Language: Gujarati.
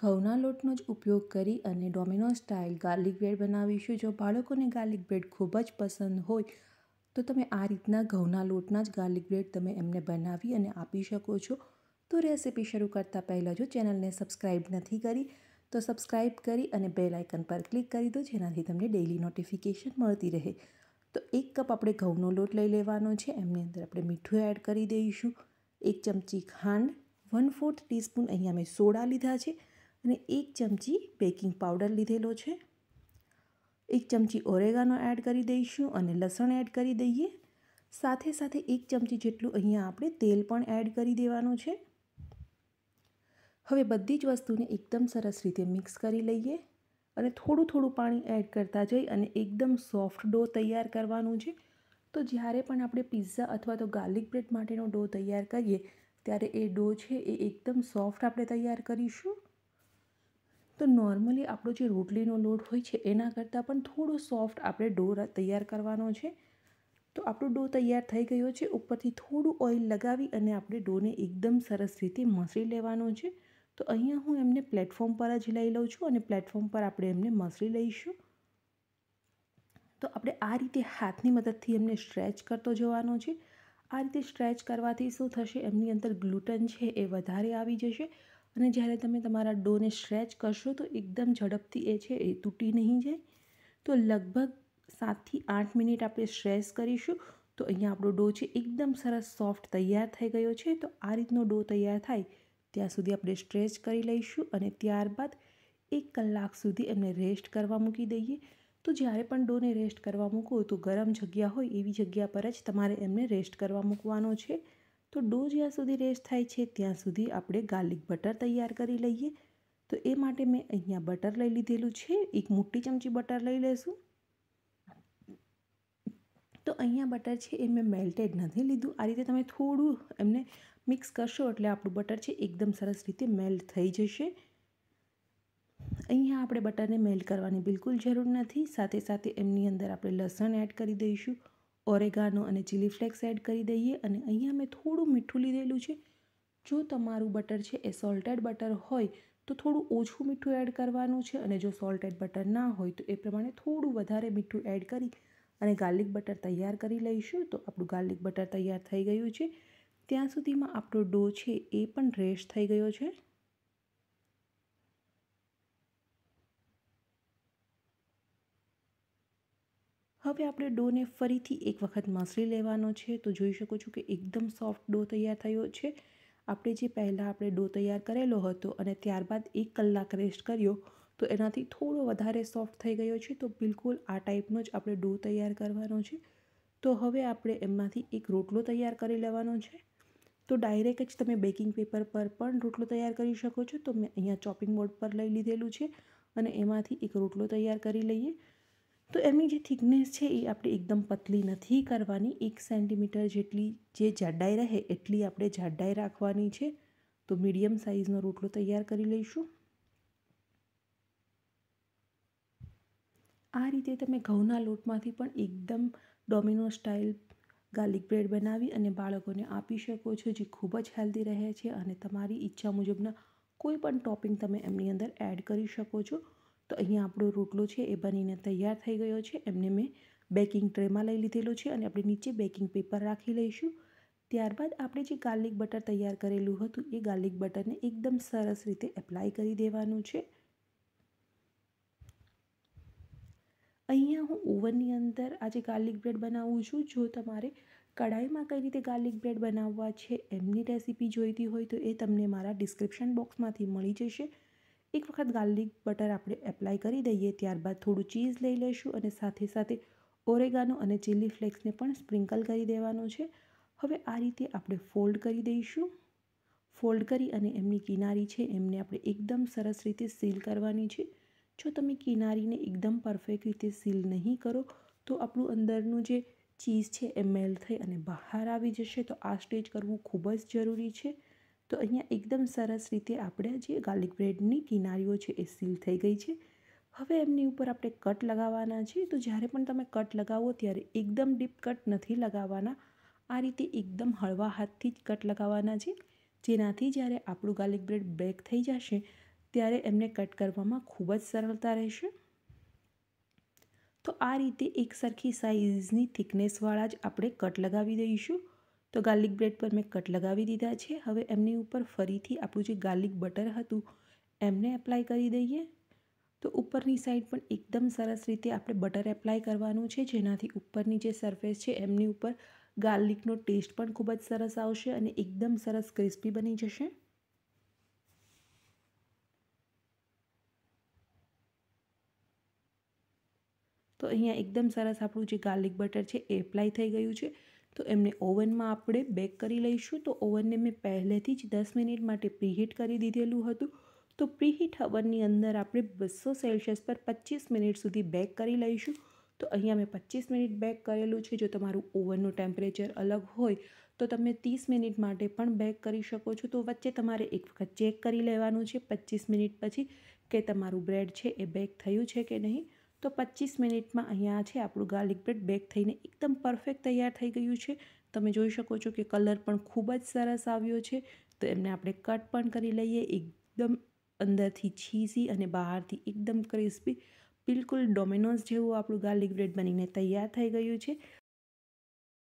ઘઉંના લોટનો જ ઉપયોગ કરી અને ડોમિનો સ્ટાઇલ ગાર્લિક બ્રેડ બનાવીશું જો બાળકોને ગાર્લિક બ્રેડ ખૂબ જ પસંદ હોય તો તમે આ રીતના ઘઉંના લોટના જ ગાર્લિક બ્રેડ તમે એમને બનાવી અને આપી શકો છો તો રેસીપી શરૂ કરતાં પહેલાં જો ચેનલને સબસ્ક્રાઈબ નથી કરી તો સબસ્ક્રાઈબ કરી અને બેલ આઇકન પર ક્લિક કરી દો જેનાથી તમને ડેઇલી નોટિફિકેશન મળતી રહે તો એક કપ આપણે ઘઉંનો લોટ લઈ લેવાનો છે એમની અંદર આપણે મીઠું એડ કરી દઈશું એક ચમચી ખાંડ વન ફોર્થ ટીસ્પૂન અહીંયા અમે સોડા લીધા છે અને એક ચમચી બેકિંગ પાવડર લીધેલો છે એક ચમચી ઓરેગાનો એડ કરી દઈશું અને લસણ એડ કરી દઈએ સાથે સાથે એક ચમચી જેટલું અહીંયા આપણે તેલ પણ એડ કરી દેવાનું છે હવે બધી જ વસ્તુને એકદમ સરસ રીતે મિક્સ કરી લઈએ અને થોડું થોડું પાણી એડ કરતા જઈ અને એકદમ સોફ્ટ ડો તૈયાર કરવાનું છે તો જ્યારે પણ આપણે પીઝા અથવા તો ગાર્લિક બ્રેડ માટેનો ડો તૈયાર કરીએ ત્યારે એ ડો છે એ એકદમ સોફ્ટ આપણે તૈયાર કરીશું તો નોર્મલી આપણો જે રોટલીનો લોટ હોય છે એના કરતાં પણ થોડો સોફ્ટ આપણે ડો તૈયાર કરવાનો છે તો આપણો ડો તૈયાર થઈ ગયો છે ઉપરથી થોડું ઓઇલ લગાવી અને આપણે ડોને એકદમ સરસ રીતે મસળી લેવાનો છે તો અહીંયા હું એમને પ્લેટફોર્મ પર જ લઈ લઉં છું અને પ્લેટફોર્મ પર આપણે એમને મસળી લઈશું તો આપણે આ રીતે હાથની મદદથી એમને સ્ટ્રેચ કરતો જવાનો છે આ રીતે સ્ટ્રેચ કરવાથી શું થશે એમની અંદર ગ્લુટન છે એ વધારે આવી જશે અને જ્યારે તમે તમારા ડોને સ્ટ્રેચ કરશો તો એકદમ ઝડપથી એ છે એ તૂટી નહીં જાય તો લગભગ સાતથી આઠ મિનિટ આપણે સ્ટ્રેસ કરીશું તો અહીંયા આપણો ડો છે એકદમ સરસ સોફ્ટ તૈયાર થઈ ગયો છે તો આ રીતનો ડો તૈયાર થાય ત્યાં સુધી આપણે સ્ટ્રેચ કરી લઈશું અને ત્યારબાદ એક કલાક સુધી એમને રેસ્ટ કરવા મૂકી દઈએ તો જ્યારે પણ ડોને રેસ્ટ કરવા મૂકો તો ગરમ જગ્યા હોય એવી જગ્યા પર જ તમારે એમને રેસ્ટ કરવા મૂકવાનો છે તો ડો જ્યાં સુધી રેસ્ટ થાય છે ત્યાં સુધી આપણે ગાર્લિક બટર તૈયાર કરી લઈએ તો એ માટે મેં અહીંયા બટર લઈ લીધેલું છે એક મોટી ચમચી બટર લઈ લેશું તો અહીંયા બટર છે એ મેં મેલ્ટેડ નથી લીધું આ રીતે તમે થોડું એમને મિક્સ કરશો એટલે આપણું બટર છે એકદમ સરસ રીતે મેલ્ટ થઈ જશે અહીંયા આપણે બટરને મેલ્ટ કરવાની બિલકુલ જરૂર નથી સાથે સાથે એમની અંદર આપણે લસણ એડ કરી દઈશું ઓરેગાનો અને ચીલી ફ્લેક્સ એડ કરી દઈએ અને અહીંયા મેં થોડું મીઠું લીધેલું છે જો તમારું બટર છે એ સોલ્ટેડ બટર હોય તો થોડું ઓછું મીઠું એડ કરવાનું છે અને જો સોલ્ટેડ બટર ના હોય તો એ પ્રમાણે થોડું વધારે મીઠું એડ કરી અને ગાર્લિક બટર તૈયાર કરી લઈશું તો આપણું ગાર્લિક બટર તૈયાર થઈ ગયું છે ત્યાં સુધીમાં આપણો ડો છે એ પણ રેશ થઈ ગયો છે હવે આપણે ડોને ફરીથી એક વખત મસળી લેવાનો છે તો જોઈ શકો છો કે એકદમ સોફ્ટ ડો તૈયાર થયો છે આપણે જે પહેલાં આપણે ડો તૈયાર કરેલો હતો અને ત્યારબાદ એક કલાક રેસ્ટ કર્યો તો એનાથી થોડો વધારે સોફ્ટ થઈ ગયો છે તો બિલકુલ આ ટાઈપનો જ આપણે ડો તૈયાર કરવાનો છે તો હવે આપણે એમાંથી એક રોટલો તૈયાર કરી લેવાનો છે તો ડાયરેક્ટ જ તમે બેકિંગ પેપર પર પણ રોટલો તૈયાર કરી શકો છો તો મેં અહીંયા ચોપિંગ બોર્ડ પર લઈ લીધેલું છે અને એમાંથી એક રોટલો તૈયાર કરી લઈએ તો એમની જે થિકનેસ છે એ આપણે એકદમ પતલી નથી કરવાની એક સેન્ટીમીટર જેટલી જે જાડાઈ રહે એટલી આપણે જાડાઈ રાખવાની છે તો મીડિયમ સાઇઝનો રોટલો તૈયાર કરી લઈશું આ રીતે તમે ઘઉંના લોટમાંથી પણ એકદમ ડોમિનો સ્ટાઇલ ગાર્લિક બ્રેડ બનાવી અને બાળકોને આપી શકો છો જે ખૂબ જ હેલ્ધી રહે છે અને તમારી ઈચ્છા મુજબના કોઈ પણ ટોપિંગ તમે એમની અંદર એડ કરી શકો છો તો અહીંયા આપણો રોટલો છે એ બનીને તૈયાર થઈ ગયો છે એમને મેં બેકિંગ ટ્રેમાં લઈ લીધેલો છે અને આપણે નીચે બેકિંગ પેપર રાખી લઈશું ત્યારબાદ આપણે જે ગાર્લિક બટર તૈયાર કરેલું હતું એ ગાર્લિક બટરને એકદમ સરસ રીતે એપ્લાય કરી દેવાનું છે અહીંયા હું ઓવનની અંદર આજે ગાર્લિક બ્રેડ બનાવું છું જો તમારે કઢાઈમાં કઈ રીતે ગાર્લિક બ્રેડ બનાવવા છે એમની રેસીપી જોઈતી હોય તો એ તમને મારા ડિસ્ક્રિપ્શન બોક્સમાંથી મળી જશે એક વખત ગાર્લિક બટર આપણે એપ્લાય કરી દઈએ ત્યારબાદ થોડું ચીઝ લઈ લઈશું અને સાથે સાથે ઓરેગાનો અને ચીલી ફ્લેક્સને પણ સ્પ્રિંકલ કરી દેવાનું છે હવે આ રીતે આપણે ફોલ્ડ કરી દઈશું ફોલ્ડ કરી અને એમની કિનારી છે એમને આપણે એકદમ સરસ રીતે સીલ કરવાની છે જો તમે કિનારીને એકદમ પરફેક્ટ રીતે સીલ નહીં કરો તો આપણું અંદરનું જે ચીઝ છે એ મેલ થઈ અને બહાર આવી જશે તો આ સ્ટેજ કરવું ખૂબ જ જરૂરી છે તો અહીંયા એકદમ સરસ રીતે આપણે જે ગાર્લિક બ્રેડની કિનારીઓ છે એ સીલ થઈ ગઈ છે હવે એમની ઉપર આપણે કટ લગાવવાના છે તો જ્યારે પણ તમે કટ લગાવો ત્યારે એકદમ ડીપ કટ નથી લગાવવાના આ રીતે એકદમ હળવા હાથથી જ કટ લગાવવાના છે જેનાથી જ્યારે આપણું ગાર્લિક બ્રેડ બેક થઈ જશે ત્યારે એમને કટ કરવામાં ખૂબ જ સરળતા રહેશે તો આ રીતે એક સરખી સાઇઝની થિકનેસવાળા જ આપણે કટ લગાવી દઈશું તો ગાર્લિક બ્રેડ પર મેં કટ લગાવી દીધા છે હવે એમની ઉપર ફરીથી આપણું જે ગાર્લિક બટર હતું એમને એપ્લાય કરી દઈએ તો ઉપરની સાઈડ પણ એકદમ સરસ રીતે આપણે બટર એપ્લાય કરવાનું છે જેનાથી ઉપરની જે સરફેસ છે એમની ઉપર ગાર્લિકનો ટેસ્ટ પણ ખૂબ જ સરસ આવશે અને એકદમ સરસ ક્રિસ્પી બની જશે તો અહીંયા એકદમ સરસ આપણું જે ગાર્લિક બટર છે એ એપ્લાય થઈ ગયું છે તો એમને ઓવનમાં આપણે બેક કરી લઈશું તો ઓવનને મેં પહેલેથી જ દસ મિનિટ માટે પ્રીહીટ કરી દીધેલું હતું તો પ્રીહીટ હવનની અંદર આપણે બસો સેલ્સિયસ પર પચીસ મિનિટ સુધી બેક કરી લઈશું તો અહીંયા મેં પચીસ મિનિટ બેક કરેલું છે જો તમારું ઓવનનું ટેમ્પરેચર અલગ હોય તો તમે ત્રીસ મિનિટ માટે પણ બેક કરી શકો છો તો વચ્ચે તમારે એક વખત ચેક કરી લેવાનું છે પચીસ મિનિટ પછી કે તમારું બ્રેડ છે એ બેક થયું છે કે નહીં તો પચીસ મિનિટમાં અહીંયા છે આપણું ગાર્લિક બ્રેડ બેક થઈને એકદમ પરફેક્ટ તૈયાર થઈ ગયું છે તમે જોઈ શકો છો કે કલર પણ ખૂબ જ સરસ આવ્યો છે તો એમને આપણે કટ પણ કરી લઈએ એકદમ અંદરથી છીઝી અને બહારથી એકદમ ક્રિસ્પી બિલકુલ ડોમિનોઝ જેવું આપણું ગાર્લિક બ્રેડ બનીને તૈયાર થઈ ગયું છે